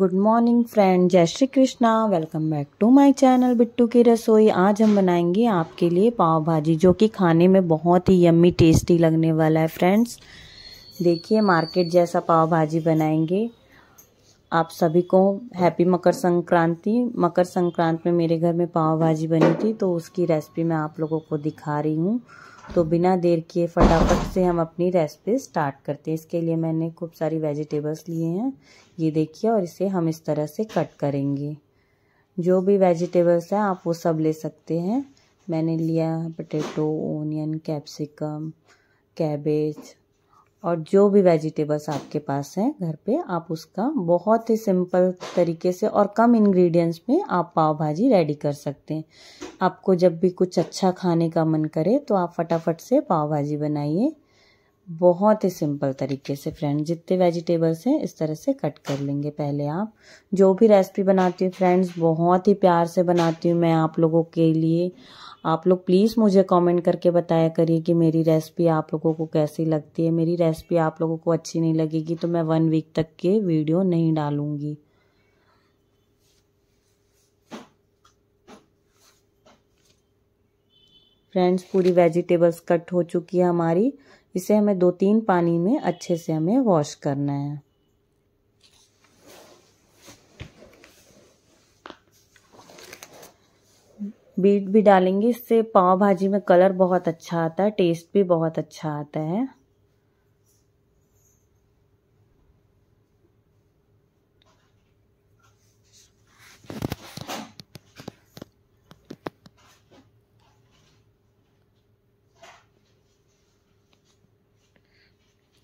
Good morning friend जय Shri Krishna welcome back to my channel Bittu की रसोई आज हम बनाएंगे आपके लिए पाव भाजी जो कि खाने में बहुत ही यम्मी टेस्टी लगने वाला है फ्रेंड्स देखिए मार्केट जैसा पाव भाजी बनाएंगे आप सभी को हैप्पी मकर संक्रांति मकर संक्रांति में मेरे घर में पाव भाजी बनी थी तो उसकी रेसिपी मैं आप लोगों को दिखा रही हूँ तो बिना देर किए फटाफट से हम अपनी रेसिपी स्टार्ट करते हैं इसके लिए मैंने खूब सारी वेजिटेबल्स लिए हैं ये देखिए और इसे हम इस तरह से कट करेंगे जो भी वेजिटेबल्स हैं आप वो सब ले सकते हैं मैंने लिया पटेटो ओनियन कैप्सिकम कैबेज और जो भी वेजिटेबल्स आपके पास हैं घर पे आप उसका बहुत ही सिंपल तरीके से और कम इंग्रेडिएंट्स में आप पाव भाजी रेडी कर सकते हैं आपको जब भी कुछ अच्छा खाने का मन करे तो आप फटाफट से पाव भाजी बनाइए बहुत ही सिंपल तरीके से फ्रेंड्स जितने वेजिटेबल्स हैं इस तरह से कट कर लेंगे पहले आप जो भी रेसिपी बनाती हूँ फ्रेंड्स बहुत ही प्यार से बनाती हूँ मैं आप लोगों के लिए आप लोग प्लीज़ मुझे कमेंट करके बताया करिए कि मेरी रेसिपी आप लोगों को कैसी लगती है मेरी रेसिपी आप लोगों को अच्छी नहीं लगेगी तो मैं वन वीक तक के वीडियो नहीं डालूँगी फ्रेंड्स पूरी वेजिटेबल्स कट हो चुकी है हमारी इसे हमें दो तीन पानी में अच्छे से हमें वॉश करना है बीट भी डालेंगे इससे पाव भाजी में कलर बहुत अच्छा आता है टेस्ट भी बहुत अच्छा आता है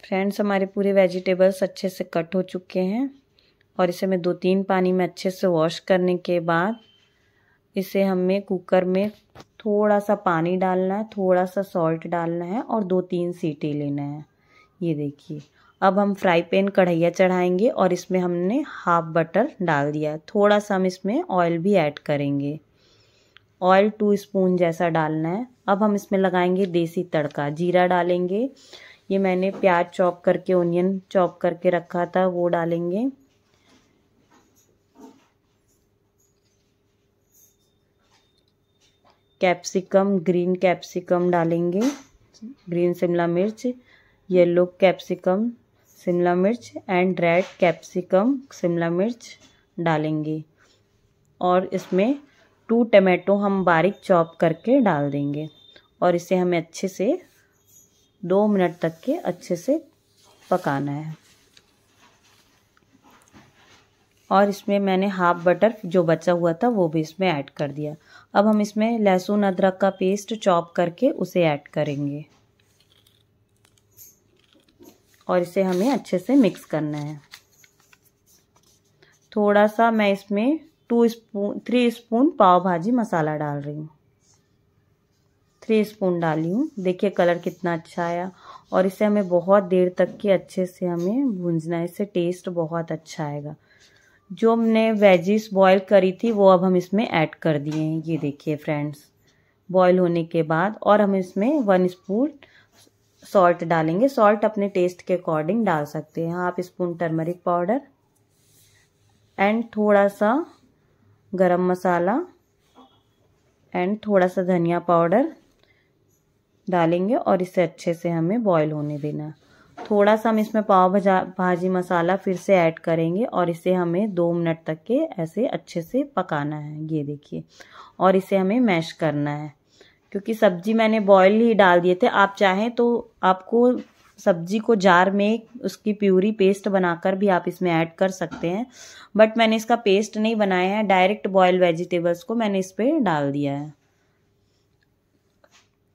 फ्रेंड्स हमारे पूरे वेजिटेबल्स अच्छे से कट हो चुके हैं और इसे मैं दो तीन पानी में अच्छे से वॉश करने के बाद इसे हमें कुकर में थोड़ा सा पानी डालना है थोड़ा सा सॉल्ट डालना है और दो तीन सीटी लेना है ये देखिए अब हम फ्राई पैन कढ़ैया चढ़ाएंगे और इसमें हमने हाफ बटर डाल दिया है थोड़ा सा हम इसमें ऑयल भी ऐड करेंगे ऑयल टू स्पून जैसा डालना है अब हम इसमें लगाएंगे देसी तड़का जीरा डालेंगे ये मैंने प्याज चॉप करके ओनियन चॉप करके रखा था वो डालेंगे कैप्सिकम ग्रीन कैप्सिकम डालेंगे ग्रीन शिमला मिर्च येलो कैप्सिकम शिमला मिर्च एंड रेड कैप्सिकम शिमला मिर्च डालेंगे और इसमें टू टमाटो हम बारीक चॉप करके डाल देंगे और इसे हमें अच्छे से दो मिनट तक के अच्छे से पकाना है और इसमें मैंने हाफ बटर जो बचा हुआ था वो भी इसमें ऐड कर दिया अब हम इसमें लहसुन अदरक का पेस्ट चॉप करके उसे ऐड करेंगे और इसे हमें अच्छे से मिक्स करना है थोड़ा सा मैं इसमें two spoon three spoon pav bhaji masala डाल रही हूँ थ्री स्पून डाली हूँ देखिए कलर कितना अच्छा आया और इसे हमें बहुत देर तक के अच्छे से हमें भूंजना है इससे टेस्ट बहुत अच्छा आएगा जो हमने वेजिस बॉयल करी थी वो अब हम इसमें ऐड कर दिए हैं ये देखिए फ्रेंड्स बॉयल होने के बाद और हम इसमें वन स्पून सॉल्ट डालेंगे सॉल्ट अपने टेस्ट के अकॉर्डिंग डाल सकते हैं half spoon turmeric powder and थोड़ा सा गरम मसाला एंड थोड़ा सा धनिया पाउडर डालेंगे और इसे अच्छे से हमें बॉयल होने देना थोड़ा सा हम इसमें पाव भजा भाजी मसाला फिर से ऐड करेंगे और इसे हमें दो मिनट तक के ऐसे अच्छे से पकाना है ये देखिए और इसे हमें मैश करना है क्योंकि सब्जी मैंने बॉयल ही डाल दिए थे आप चाहें तो आपको सब्जी को जार में उसकी प्यूरी पेस्ट बनाकर भी आप इसमें ऐड कर सकते हैं बट मैंने इसका पेस्ट नहीं बनाया है डायरेक्ट बॉयल वेजिटेबल्स को मैंने इस पर डाल दिया है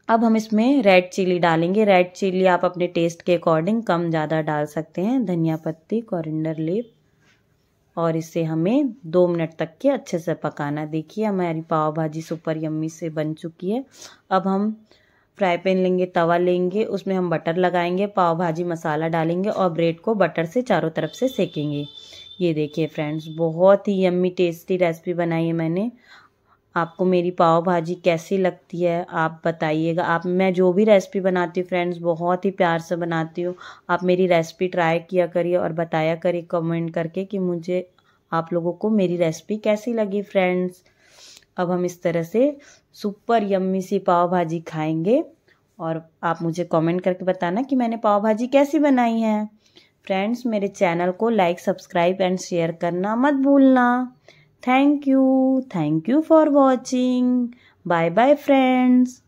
अब हम इसमें रेड चिली डालेंगे रेड चिली आप अपने टेस्ट के अकॉर्डिंग कम ज़्यादा डाल सकते हैं धनिया पत्ती कॉरिंडर लीफ और इसे हमें दो मिनट तक के अच्छे से पकाना देखिए हमारी पाव भाजी सुपर यम्मी से बन चुकी है अब हम फ्राई पैन लेंगे तवा लेंगे उसमें हम बटर लगाएंगे पाव भाजी मसाला डालेंगे और ब्रेड को बटर से चारों तरफ से सेकेंगे ये देखिए फ्रेंड्स बहुत ही यम्मी टेस्टी रेसिपी बनाई है मैंने आपको मेरी पाव भाजी कैसी लगती है आप बताइएगा आप मैं जो भी रेसिपी बनाती हूँ फ्रेंड्स बहुत ही प्यार से बनाती हूँ आप मेरी रेसिपी ट्राई किया करिए और बताया करिए कमेंट करके कि मुझे आप लोगों को मेरी रेसिपी कैसी लगी फ्रेंड्स अब हम इस तरह से सुपर यम्मी सी पाव भाजी खाएंगे और आप मुझे कमेंट करके बताना कि मैंने पाव भाजी कैसी बनाई है फ्रेंड्स मेरे चैनल को लाइक सब्सक्राइब एंड शेयर करना मत भूलना Thank you. Thank you for watching. Bye bye friends.